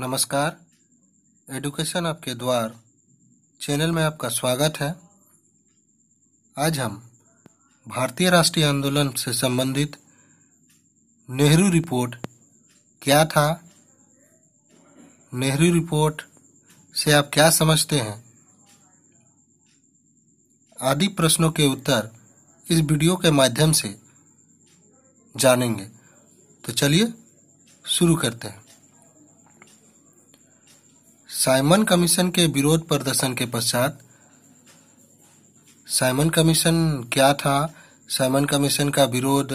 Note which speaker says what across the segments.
Speaker 1: नमस्कार एडुकेशन आपके द्वार चैनल में आपका स्वागत है आज हम भारतीय राष्ट्रीय आंदोलन से संबंधित नेहरू रिपोर्ट क्या था नेहरू रिपोर्ट से आप क्या समझते हैं आदि प्रश्नों के उत्तर इस वीडियो के माध्यम से जानेंगे तो चलिए शुरू करते हैं साइमन कमीशन के विरोध प्रदर्शन के पश्चात साइमन कमीशन क्या था साइमन कमीशन का विरोध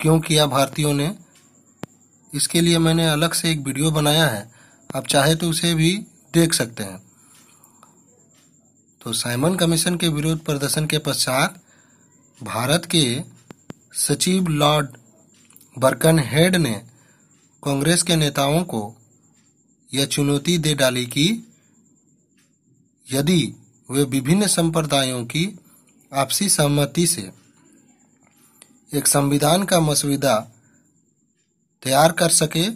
Speaker 1: क्यों किया भारतीयों ने इसके लिए मैंने अलग से एक वीडियो बनाया है आप चाहे तो उसे भी देख सकते हैं तो साइमन कमीशन के विरोध प्रदर्शन के पश्चात भारत के सचिव लॉर्ड बर्कन हेड ने कांग्रेस के नेताओं को यह चुनौती दे डाली कि यदि वे विभिन्न संप्रदायों की आपसी सहमति से एक संविधान का मसविदा तैयार कर सके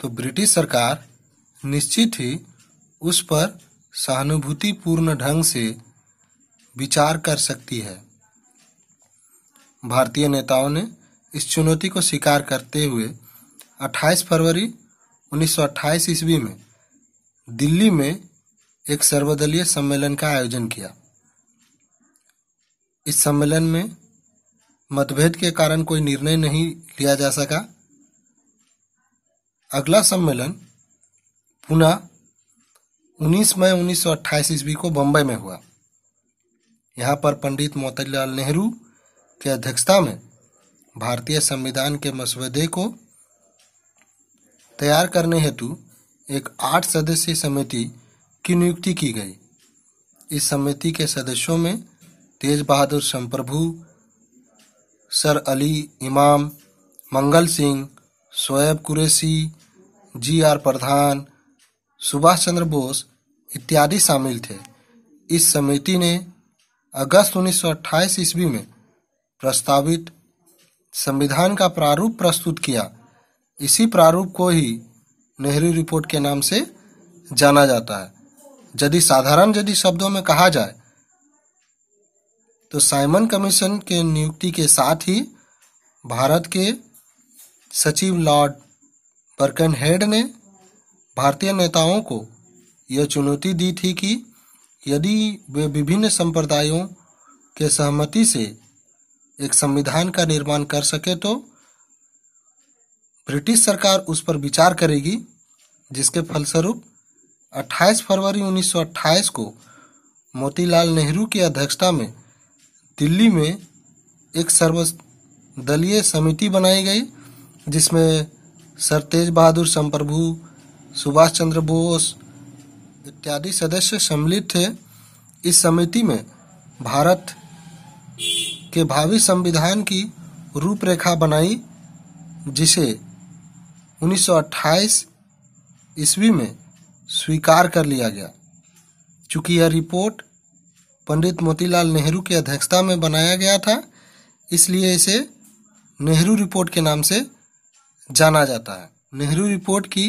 Speaker 1: तो ब्रिटिश सरकार निश्चित ही उस पर सहानुभूतिपूर्ण ढंग से विचार कर सकती है भारतीय नेताओं ने इस चुनौती को स्वीकार करते हुए 28 फरवरी 1928 ईस्वी में दिल्ली में एक सर्वदलीय सम्मेलन का आयोजन किया इस सम्मेलन में मतभेद के कारण कोई निर्णय नहीं लिया जा सका अगला सम्मेलन पुनः 19 मई 1928 ईस्वी को बम्बई में हुआ यहाँ पर पंडित मोतीलाल नेहरू की अध्यक्षता में भारतीय संविधान के मसौदे को तैयार करने हेतु एक आठ सदस्यीय समिति की नियुक्ति की गई इस समिति के सदस्यों में तेज बहादुर संप्रभु sir Ali Imam Mangal Singh Shoaib Qureshi G R Pradhan Subhash Chandra Bose इत्यादि शामिल थे इस समिति ने अगस्त 1928 ईस्वी में प्रस्तावित संविधान का प्रारूप प्रस्तुत किया इसी प्रारूप को ही नेहरू रिपोर्ट के नाम से जाना जाता है यदि साधारण यदि शब्दों में कहा जाए तो साइमन कमीशन के नियुक्ति के साथ ही भारत के सचिव लॉर्ड बर्कनहेड ने भारतीय नेताओं को यह चुनौती दी थी कि यदि वे विभिन्न संप्रदायों के सहमति से एक संविधान का निर्माण कर सके तो ब्रिटिश सरकार उस पर विचार करेगी जिसके फलस्वरूप 28 फरवरी 1928 को मोतीलाल नेहरू की अध्यक्षता में दिल्ली में एक सर्वदलीय समिति बनाई गई जिसमें सर तेज बहादुर संप्रभु सुभाष चंद्र बोस इत्यादि सदस्य सम्मिलित थे इस समिति में भारत के भावी संविधान की रूपरेखा बनाई जिसे 1928 ईस्वी में स्वीकार कर लिया गया चूंकि यह रिपोर्ट पंडित मोतीलाल नेहरू की अध्यक्षता में बनाया गया था इसलिए इसे नेहरू रिपोर्ट के नाम से जाना जाता है नेहरू रिपोर्ट की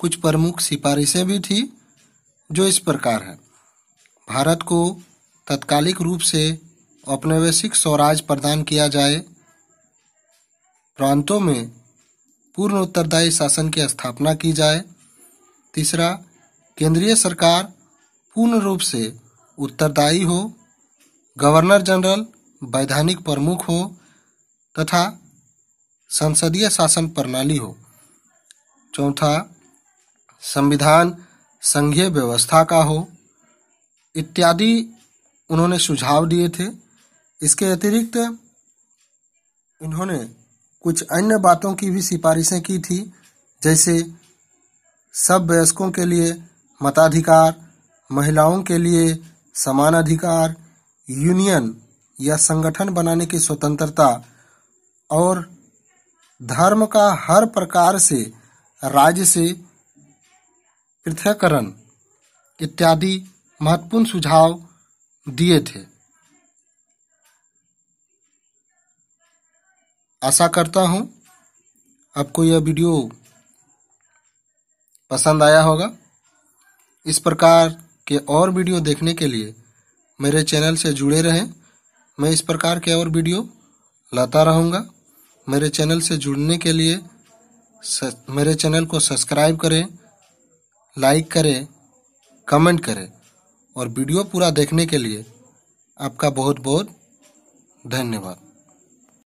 Speaker 1: कुछ प्रमुख सिफारिशें भी थी जो इस प्रकार है भारत को तत्कालिक रूप से औपनिवेशिक स्वराज प्रदान किया जाए प्रांतों में पूर्ण उत्तरदायी शासन की स्थापना की जाए तीसरा केंद्रीय सरकार पूर्ण रूप से उत्तरदायी हो गवर्नर जनरल वैधानिक प्रमुख हो तथा संसदीय शासन प्रणाली हो चौथा संविधान संघीय व्यवस्था का हो इत्यादि उन्होंने सुझाव दिए थे इसके अतिरिक्त इन्होंने कुछ अन्य बातों की भी सिफारिशें की थी जैसे सब वयस्कों के लिए मताधिकार महिलाओं के लिए समान अधिकार यूनियन या संगठन बनाने की स्वतंत्रता और धर्म का हर प्रकार से राज्य से पृथककरण इत्यादि महत्वपूर्ण सुझाव दिए थे आशा करता हूँ आपको यह वीडियो पसंद आया होगा इस प्रकार के और वीडियो देखने के लिए मेरे चैनल से जुड़े रहें मैं इस प्रकार के और वीडियो लाता रहूँगा मेरे चैनल से जुड़ने के लिए स, मेरे चैनल को सब्सक्राइब करें लाइक करें कमेंट करें और वीडियो पूरा देखने के लिए आपका बहुत बहुत धन्यवाद